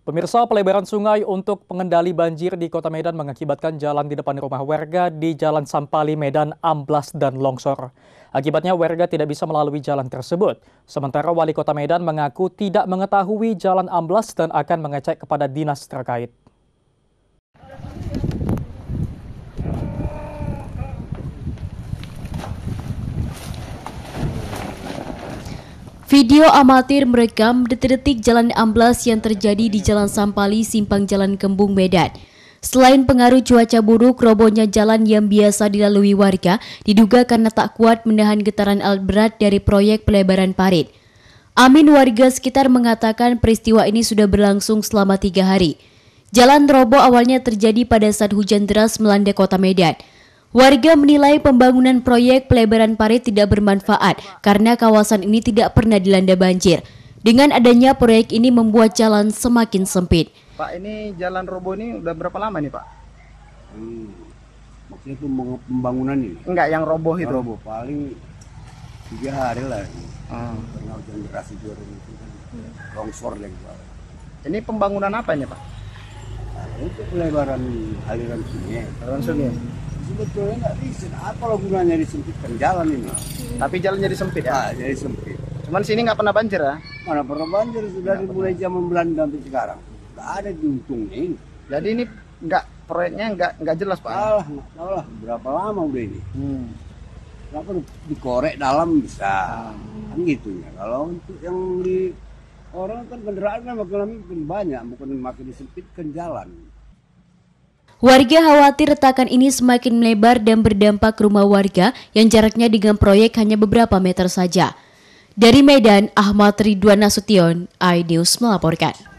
Pemirsa pelebaran sungai untuk pengendali banjir di Kota Medan mengakibatkan jalan di depan rumah warga di Jalan Sampali Medan amblas dan longsor. Akibatnya warga tidak bisa melalui jalan tersebut. Sementara wali Kota Medan mengaku tidak mengetahui jalan amblas dan akan mengecek kepada dinas terkait. Video amatir merekam detik-detik jalan amblas yang terjadi di Jalan Sampali, Simpang Jalan Kembung, Medan. Selain pengaruh cuaca buruk, robohnya jalan yang biasa dilalui warga diduga karena tak kuat menahan getaran alat berat dari proyek pelebaran parit. Amin warga sekitar mengatakan peristiwa ini sudah berlangsung selama tiga hari. Jalan roboh awalnya terjadi pada saat hujan deras melanda kota Medan. Warga menilai pembangunan proyek pelebaran parit tidak bermanfaat karena kawasan ini tidak pernah dilanda banjir. Dengan adanya proyek ini membuat jalan semakin sempit. Pak, ini jalan robo ini udah berapa lama nih, Pak? Hmm, maksudnya itu pembangunan ini? Enggak, yang roboh itu. Roboh, paling tiga hari lah. Hmm. Karena hujan deras itu kan longsor lagi, Pak. Ini pembangunan apa ini Pak? Nah, itu pelebaran aliran sungai. Aliran sungai? Hmm sebetulnya nggak apa lo gunanya disempitkan jalan ini hmm. tapi jalannya sempit ya ah jadi sempit cuman sini nggak pernah banjir ya mana pernah banjir sudah dari mulai zaman Belanda sampai sekarang nggak ada diuntung ini jadi ini nggak proyeknya nggak nggak jelas pak alah nggak tahu lah berapa lama udah ini hmm. perlu dikorek dalam bisa hmm. kan gitu ya kalau untuk yang di orang kan kendaraan kan makin makin banyak bukan makin disempitkan jalan Warga khawatir retakan ini semakin melebar dan berdampak ke rumah warga yang jaraknya dengan proyek hanya beberapa meter saja. Dari Medan, Ahmad Ridwan Nasution, iNews melaporkan.